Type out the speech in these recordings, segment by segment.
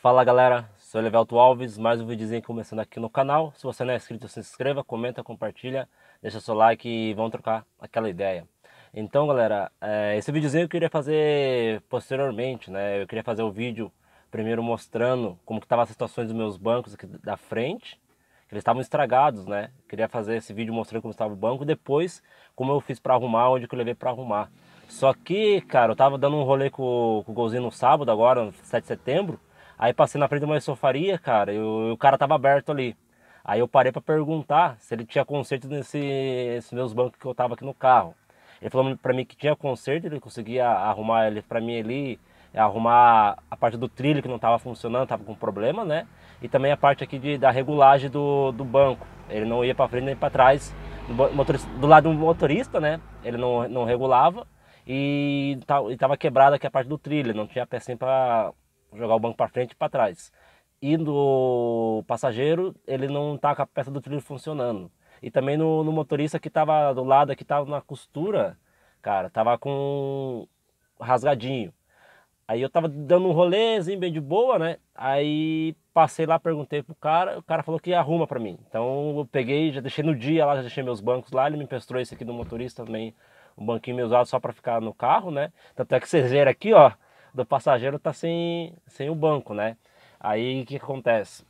Fala galera, sou Levelto Alves, mais um videozinho começando aqui no canal. Se você não é inscrito, se inscreva, comenta, compartilha, deixa seu like e vamos trocar aquela ideia. Então galera, é, esse videozinho eu queria fazer posteriormente, né? Eu queria fazer o vídeo primeiro mostrando como que estavam as situações dos meus bancos aqui da frente eles estavam estragados, né? Queria fazer esse vídeo mostrando como estava o banco, depois como eu fiz para arrumar, onde que eu levei para arrumar. Só que, cara, eu tava dando um rolê com, com o Golzinho no sábado agora, 7 de setembro, aí passei na frente de uma sofaria, cara, e o, e o cara tava aberto ali. Aí eu parei para perguntar se ele tinha conserto nesses meus bancos que eu tava aqui no carro. Ele falou para mim que tinha conserto, ele conseguia arrumar ele para mim ali é arrumar a parte do trilho que não estava funcionando, estava com problema, né? E também a parte aqui de, da regulagem do, do banco. Ele não ia para frente nem para trás. Do, do lado do motorista, né? Ele não, não regulava e estava quebrada aqui a parte do trilho, não tinha pecinha para jogar o banco para frente e para trás. E do passageiro, ele não tá com a peça do trilho funcionando. E também no, no motorista que estava do lado, que estava na costura, cara, tava com rasgadinho. Aí eu tava dando um rolezinho bem de boa, né? Aí passei lá, perguntei pro cara, o cara falou que arruma para mim. Então eu peguei, já deixei no dia lá, já deixei meus bancos lá, ele me emprestou esse aqui do motorista também, um banquinho usado só para ficar no carro, né? Tanto é que vocês verem aqui, ó, do passageiro tá sem, sem o banco, né? Aí o que, que acontece?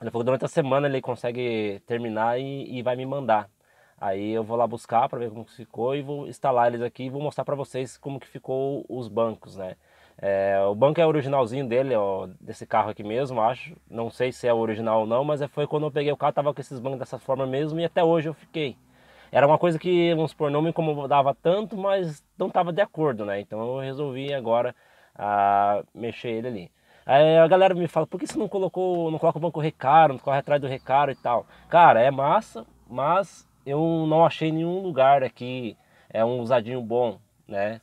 Ele falou que durante a semana ele consegue terminar e, e vai me mandar. Aí eu vou lá buscar para ver como ficou e vou instalar eles aqui e vou mostrar para vocês como que ficou os bancos, né? É, o banco é originalzinho dele, ó, desse carro aqui mesmo, acho. Não sei se é original ou não, mas é, foi quando eu peguei o carro, tava com esses bancos dessa forma mesmo e até hoje eu fiquei. Era uma coisa que, vamos supor, não me incomodava tanto, mas não tava de acordo, né? Então eu resolvi agora a, ah, mexer ele ali. Aí a galera me fala, por que você não colocou, não coloca o banco recaro, não corre atrás do recaro e tal? Cara, é massa, mas eu não achei nenhum lugar aqui é um usadinho bom, né?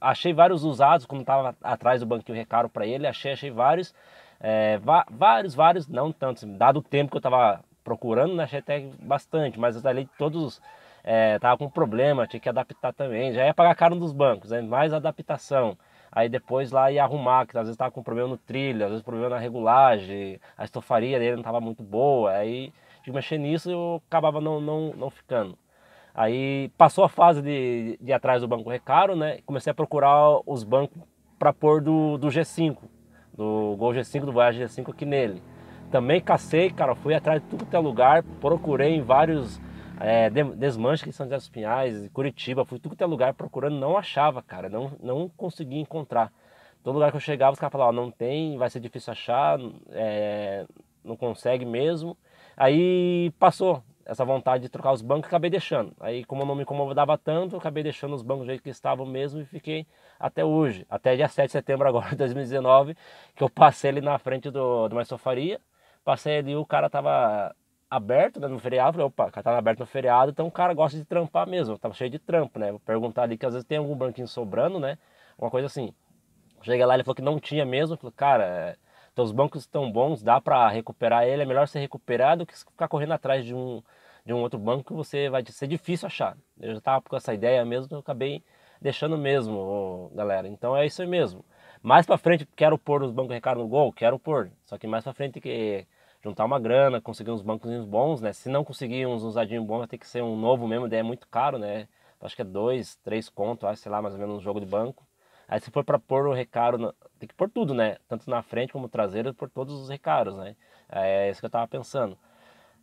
achei vários usados, como estava atrás do banquinho recaro para ele, achei, achei vários. É, vários, vários, não tantos, dado o tempo que eu estava procurando, né, achei até bastante, mas ali todos é, tava com problema, tinha que adaptar também, já ia pagar caro nos bancos, né, mais adaptação. Aí depois lá ia arrumar, que às vezes estava com problema no trilho, às vezes problema na regulagem, a estofaria dele não estava muito boa, aí de mexer nisso eu acabava não, não, não ficando. Aí passou a fase de, de atrás do banco recaro, né? Comecei a procurar os bancos para pôr do, do G5, do Gol G5, do Voyage G5 aqui nele. Também cacei, cara, fui atrás de tudo que tem é lugar, procurei em vários é, desmanches que São José dos Pinhais, Curitiba, fui tudo que tem é lugar procurando, não achava, cara, não, não conseguia encontrar. Todo lugar que eu chegava, os caras falavam, ah, não tem, vai ser difícil achar, é, não consegue mesmo. Aí passou, essa vontade de trocar os bancos, acabei deixando. Aí, como não me incomodava tanto, acabei deixando os bancos do jeito que estavam mesmo e fiquei até hoje, até dia 7 de setembro agora de 2019, que eu passei ali na frente do, do uma sofaria, passei ali o cara tava aberto né, no feriado, falei, opa, o cara tava tá aberto no feriado, então o cara gosta de trampar mesmo, tava cheio de trampo, né? Vou perguntar ali que às vezes tem algum banquinho sobrando, né? Uma coisa assim. Cheguei lá, ele falou que não tinha mesmo, falei, cara, é seus bancos estão bons, dá para recuperar ele. É melhor ser recuperado que ficar correndo atrás de um, de um outro banco que você vai ser difícil achar. Eu já tava com essa ideia mesmo, eu acabei deixando mesmo, galera. Então é isso aí mesmo. Mais para frente, quero pôr os bancos Recaro no gol? Quero pôr. Só que mais para frente que juntar uma grana, conseguir uns bancos bons, né? Se não conseguir uns usadinhos bons, vai ter que ser um novo mesmo, daí é muito caro, né? Acho que é dois, três contos, ah, sei lá, mais ou menos um jogo de banco. Aí se for para pôr o recaro, no... tem que pôr tudo, né? Tanto na frente como traseira, por todos os recaros, né? É, é isso que eu tava pensando.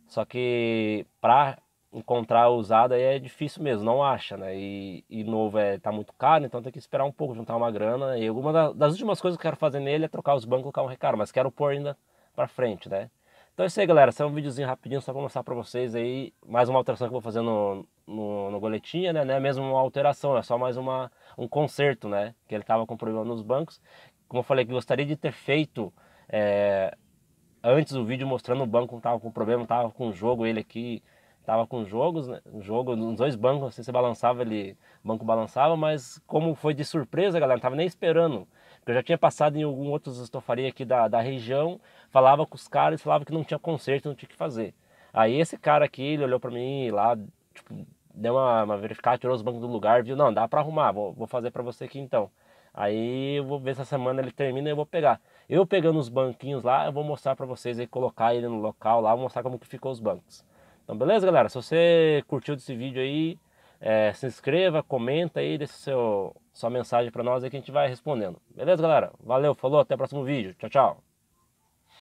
Só que para encontrar usado aí é difícil mesmo, não acha, né? E, e, novo é, tá muito caro, então tem que esperar um pouco, juntar uma grana. E alguma das, últimas coisas que eu quero fazer nele é trocar os bancos, colocar um recaro, mas quero pôr ainda para frente, né? Então é isso aí, galera. Esse é um videozinho rapidinho só para mostrar para vocês aí mais uma alteração que eu vou fazer no, no, no goletinha, né? Não é mesmo uma alteração, é só mais uma, um conserto, né? Que ele tava com problema nos bancos. Como eu falei, que gostaria de ter feito é, antes o vídeo mostrando o banco que tava com problema, tava com jogo, ele aqui tava com jogos, né? Jogo nos dois bancos, assim, você balançava, ele, o banco balançava, mas como foi de surpresa, galera, não tava nem esperando eu já tinha passado em algum outros estofaria aqui da, da região, falava com os caras, falava que não tinha conserto, não tinha o que fazer. Aí esse cara aqui, ele olhou para mim lá, tipo, deu uma, uma verificada, tirou os bancos do lugar, viu, não, dá para arrumar, vou, vou fazer para você aqui então. Aí eu vou ver se essa semana ele termina e eu vou pegar. Eu pegando os banquinhos lá, eu vou mostrar para vocês aí, colocar ele no local lá, mostrar como que ficou os bancos. Então beleza, galera? Se você curtiu desse vídeo aí, é, se inscreva, comenta aí, deixa seu, sua mensagem para nós aí que a gente vai respondendo. Beleza, galera? Valeu, falou, até o próximo vídeo. Tchau, tchau.